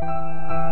Música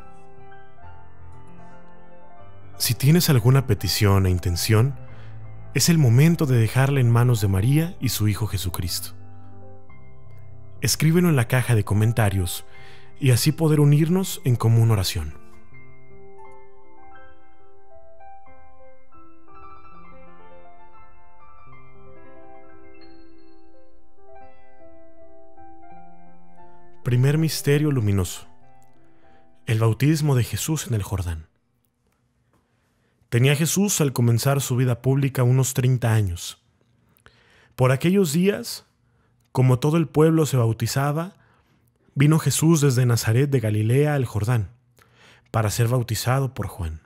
Si tienes alguna petición e intención, es el momento de dejarla en manos de María y su Hijo Jesucristo. Escríbelo en la caja de comentarios y así poder unirnos en común oración. Primer Misterio Luminoso. El bautismo de Jesús en el Jordán. Tenía Jesús al comenzar su vida pública unos 30 años. Por aquellos días, como todo el pueblo se bautizaba, vino Jesús desde Nazaret de Galilea al Jordán, para ser bautizado por Juan.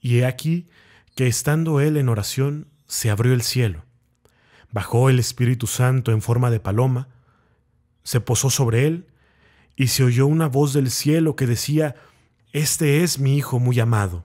Y he aquí que estando él en oración, se abrió el cielo, bajó el Espíritu Santo en forma de paloma, se posó sobre él, y se oyó una voz del cielo que decía, Este es mi Hijo muy amado,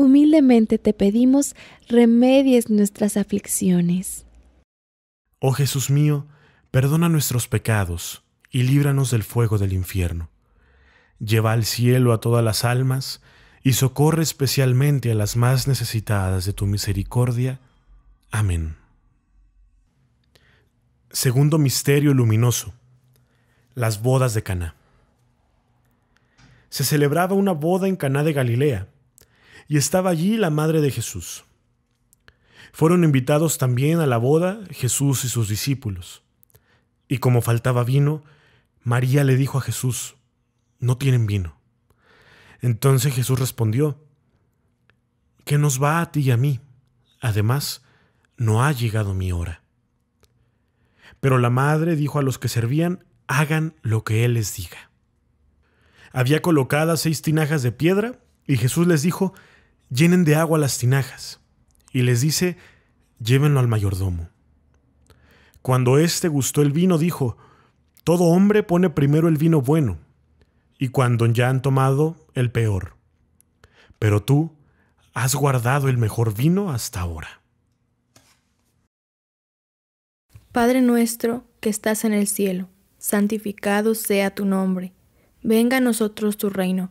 humildemente te pedimos remedies nuestras aflicciones. Oh Jesús mío, perdona nuestros pecados y líbranos del fuego del infierno. Lleva al cielo a todas las almas y socorre especialmente a las más necesitadas de tu misericordia. Amén. Segundo misterio luminoso. Las bodas de Caná. Se celebraba una boda en Caná de Galilea y estaba allí la madre de Jesús. Fueron invitados también a la boda Jesús y sus discípulos. Y como faltaba vino, María le dijo a Jesús, no tienen vino. Entonces Jesús respondió, ¿qué nos va a ti y a mí? Además, no ha llegado mi hora. Pero la madre dijo a los que servían, hagan lo que Él les diga. Había colocadas seis tinajas de piedra, y Jesús les dijo, llenen de agua las tinajas, y les dice, llévenlo al mayordomo. Cuando éste gustó el vino, dijo, Todo hombre pone primero el vino bueno, y cuando ya han tomado, el peor. Pero tú has guardado el mejor vino hasta ahora. Padre nuestro que estás en el cielo, santificado sea tu nombre, venga a nosotros tu reino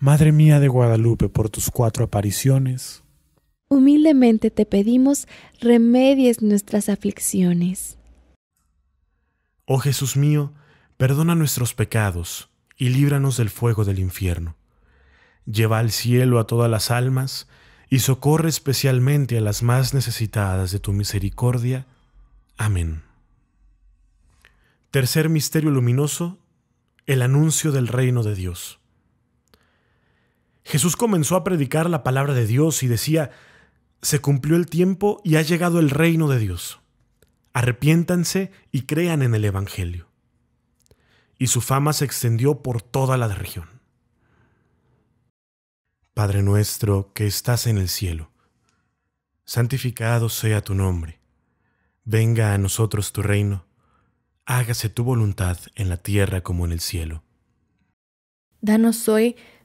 Madre mía de Guadalupe, por tus cuatro apariciones, humildemente te pedimos remedies nuestras aflicciones. Oh Jesús mío, perdona nuestros pecados y líbranos del fuego del infierno. Lleva al cielo a todas las almas y socorre especialmente a las más necesitadas de tu misericordia. Amén. Tercer misterio luminoso, el anuncio del reino de Dios. Jesús comenzó a predicar la palabra de Dios y decía, se cumplió el tiempo y ha llegado el reino de Dios. Arrepiéntanse y crean en el Evangelio. Y su fama se extendió por toda la región. Padre nuestro que estás en el cielo, santificado sea tu nombre. Venga a nosotros tu reino. Hágase tu voluntad en la tierra como en el cielo. Danos hoy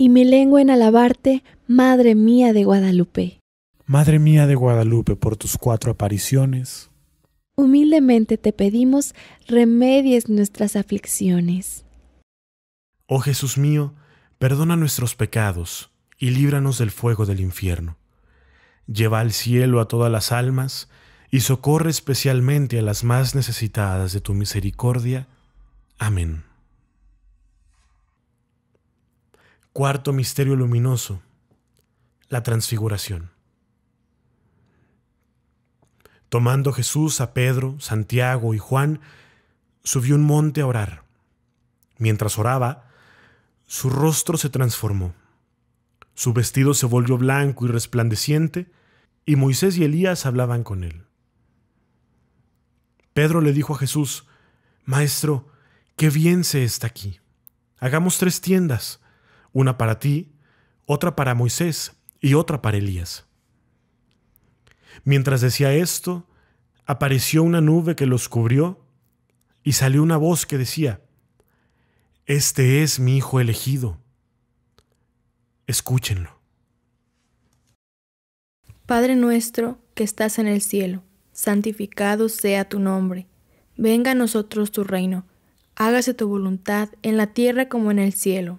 y mi lengua en alabarte, Madre mía de Guadalupe. Madre mía de Guadalupe, por tus cuatro apariciones. Humildemente te pedimos remedies nuestras aflicciones. Oh Jesús mío, perdona nuestros pecados y líbranos del fuego del infierno. Lleva al cielo a todas las almas y socorre especialmente a las más necesitadas de tu misericordia. Amén. Cuarto misterio luminoso, la transfiguración. Tomando Jesús a Pedro, Santiago y Juan, subió un monte a orar. Mientras oraba, su rostro se transformó. Su vestido se volvió blanco y resplandeciente, y Moisés y Elías hablaban con él. Pedro le dijo a Jesús, Maestro, qué bien se está aquí. Hagamos tres tiendas, una para ti, otra para Moisés y otra para Elías. Mientras decía esto, apareció una nube que los cubrió y salió una voz que decía, Este es mi Hijo elegido. Escúchenlo. Padre nuestro que estás en el cielo, santificado sea tu nombre. Venga a nosotros tu reino. Hágase tu voluntad en la tierra como en el cielo.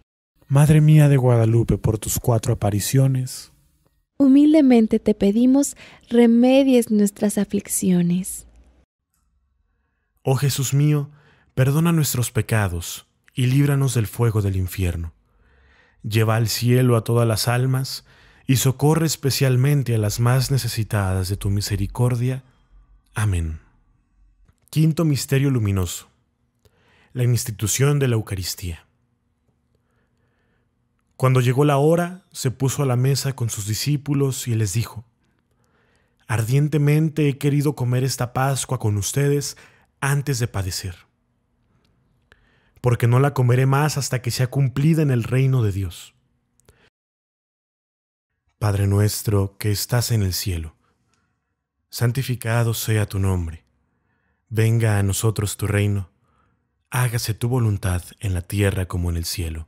Madre mía de Guadalupe, por tus cuatro apariciones. Humildemente te pedimos remedies nuestras aflicciones. Oh Jesús mío, perdona nuestros pecados y líbranos del fuego del infierno. Lleva al cielo a todas las almas y socorre especialmente a las más necesitadas de tu misericordia. Amén. Quinto Misterio Luminoso. La institución de la Eucaristía. Cuando llegó la hora, se puso a la mesa con sus discípulos y les dijo, Ardientemente he querido comer esta Pascua con ustedes antes de padecer, porque no la comeré más hasta que sea cumplida en el reino de Dios. Padre nuestro que estás en el cielo, santificado sea tu nombre, venga a nosotros tu reino, hágase tu voluntad en la tierra como en el cielo.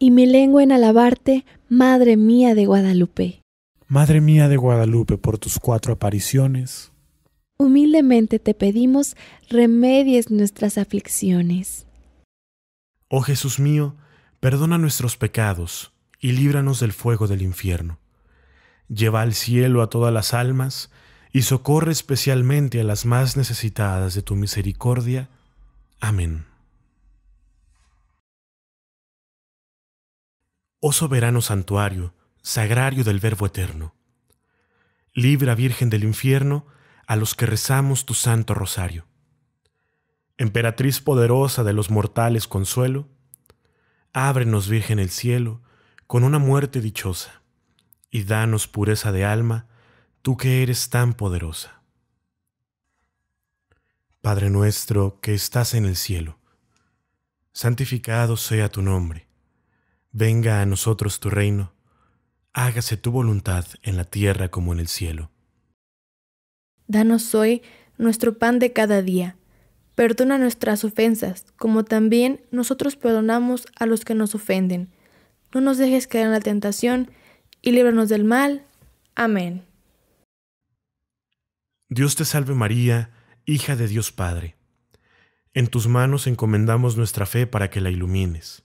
y mi lengua en alabarte, Madre mía de Guadalupe. Madre mía de Guadalupe, por tus cuatro apariciones. Humildemente te pedimos remedies nuestras aflicciones. Oh Jesús mío, perdona nuestros pecados y líbranos del fuego del infierno. Lleva al cielo a todas las almas y socorre especialmente a las más necesitadas de tu misericordia. Amén. Oh soberano santuario, sagrario del Verbo Eterno. Libra, Virgen del infierno, a los que rezamos tu santo rosario. Emperatriz poderosa de los mortales consuelo, ábrenos, Virgen, el cielo, con una muerte dichosa, y danos pureza de alma, tú que eres tan poderosa. Padre nuestro que estás en el cielo, santificado sea tu nombre Venga a nosotros tu reino, hágase tu voluntad en la tierra como en el cielo. Danos hoy nuestro pan de cada día. Perdona nuestras ofensas, como también nosotros perdonamos a los que nos ofenden. No nos dejes caer en la tentación y líbranos del mal. Amén. Dios te salve María, hija de Dios Padre. En tus manos encomendamos nuestra fe para que la ilumines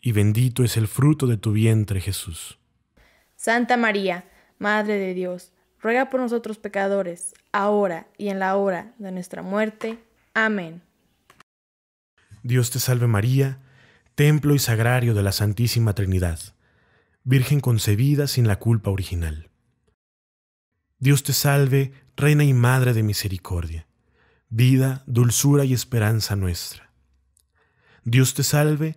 y bendito es el fruto de tu vientre, Jesús. Santa María, Madre de Dios, ruega por nosotros pecadores, ahora y en la hora de nuestra muerte. Amén. Dios te salve María, templo y sagrario de la Santísima Trinidad, Virgen concebida sin la culpa original. Dios te salve, Reina y Madre de Misericordia, vida, dulzura y esperanza nuestra. Dios te salve,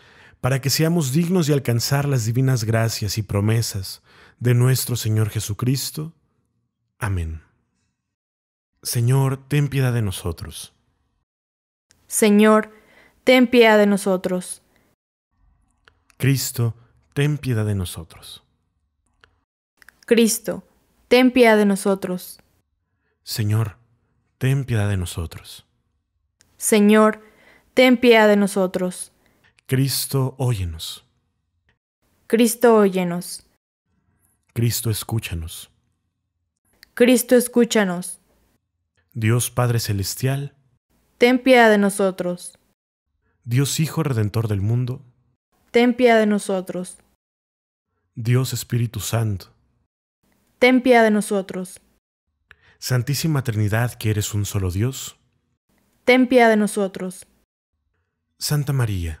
para que seamos dignos de alcanzar las divinas gracias y promesas de nuestro Señor Jesucristo. Amén. Señor, ten piedad de nosotros. Señor, ten piedad de nosotros. Cristo, ten piedad de nosotros. Cristo, ten piedad de nosotros. Señor, ten piedad de nosotros. Señor, ten piedad de nosotros. Cristo, óyenos. Cristo, óyenos. Cristo, escúchanos. Cristo, escúchanos. Dios Padre Celestial, ten piedad de nosotros. Dios Hijo Redentor del mundo, ten piedad de nosotros. Dios Espíritu Santo, ten piedad de nosotros. Santísima Trinidad, que eres un solo Dios, ten piedad de nosotros. Santa María,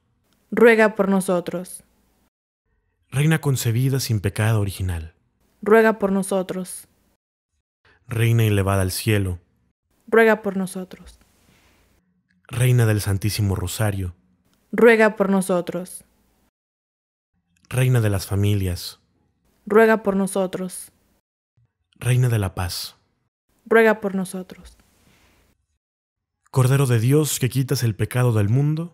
ruega por nosotros. Reina concebida sin pecado original, ruega por nosotros. Reina elevada al cielo, ruega por nosotros. Reina del Santísimo Rosario, ruega por nosotros. Reina de las familias, ruega por nosotros. Reina de la paz, ruega por nosotros. Cordero de Dios que quitas el pecado del mundo,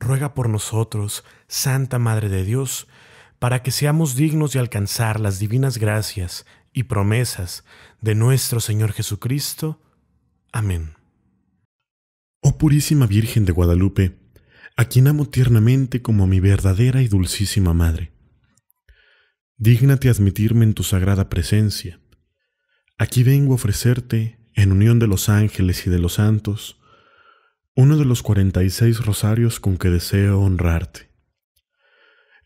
ruega por nosotros, Santa Madre de Dios, para que seamos dignos de alcanzar las divinas gracias y promesas de nuestro Señor Jesucristo. Amén. Oh Purísima Virgen de Guadalupe, a quien amo tiernamente como a mi verdadera y dulcísima Madre, dígnate admitirme en tu sagrada presencia. Aquí vengo a ofrecerte, en unión de los ángeles y de los santos, uno de los 46 rosarios con que deseo honrarte.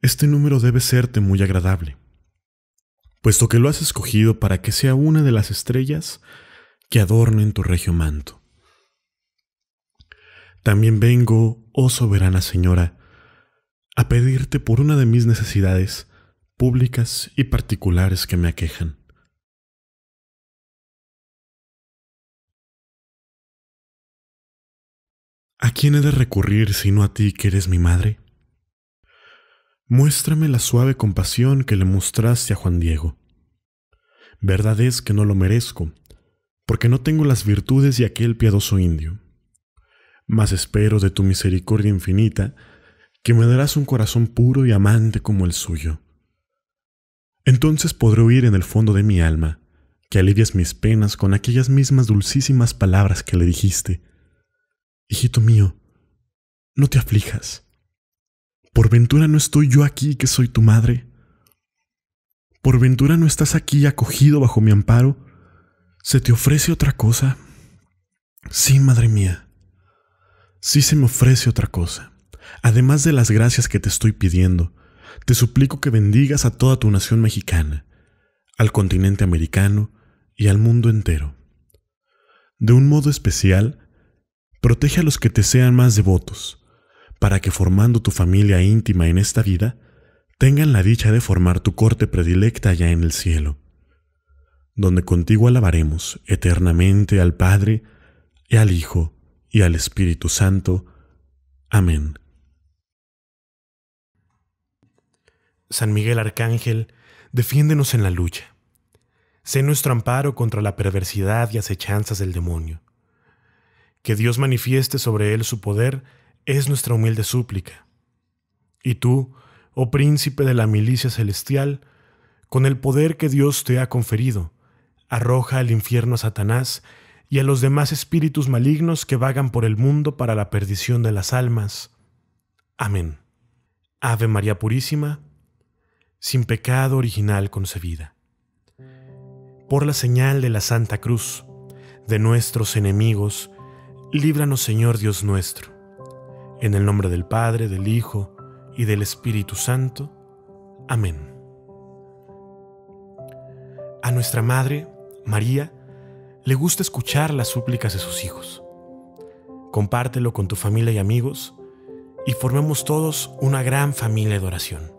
Este número debe serte muy agradable, puesto que lo has escogido para que sea una de las estrellas que adornen tu regio manto. También vengo, oh soberana señora, a pedirte por una de mis necesidades públicas y particulares que me aquejan. ¿A quién he de recurrir sino a ti que eres mi madre? Muéstrame la suave compasión que le mostraste a Juan Diego. Verdad es que no lo merezco, porque no tengo las virtudes de aquel piadoso indio. Mas espero de tu misericordia infinita que me darás un corazón puro y amante como el suyo. Entonces podré oír en el fondo de mi alma que alivias mis penas con aquellas mismas dulcísimas palabras que le dijiste, Hijito mío, no te aflijas. ¿Por ventura no estoy yo aquí que soy tu madre? ¿Por ventura no estás aquí acogido bajo mi amparo? ¿Se te ofrece otra cosa? Sí, madre mía. Sí se me ofrece otra cosa. Además de las gracias que te estoy pidiendo, te suplico que bendigas a toda tu nación mexicana, al continente americano y al mundo entero. De un modo especial, Protege a los que te sean más devotos, para que formando tu familia íntima en esta vida, tengan la dicha de formar tu corte predilecta ya en el cielo, donde contigo alabaremos eternamente al Padre, y al Hijo, y al Espíritu Santo. Amén. San Miguel Arcángel, defiéndenos en la lucha. Sé nuestro amparo contra la perversidad y acechanzas del demonio que Dios manifieste sobre él su poder, es nuestra humilde súplica. Y tú, oh príncipe de la milicia celestial, con el poder que Dios te ha conferido, arroja al infierno a Satanás y a los demás espíritus malignos que vagan por el mundo para la perdición de las almas. Amén. Ave María Purísima, sin pecado original concebida. Por la señal de la Santa Cruz, de nuestros enemigos, Líbranos Señor Dios nuestro, en el nombre del Padre, del Hijo y del Espíritu Santo. Amén. A nuestra Madre, María, le gusta escuchar las súplicas de sus hijos. Compártelo con tu familia y amigos y formemos todos una gran familia de oración.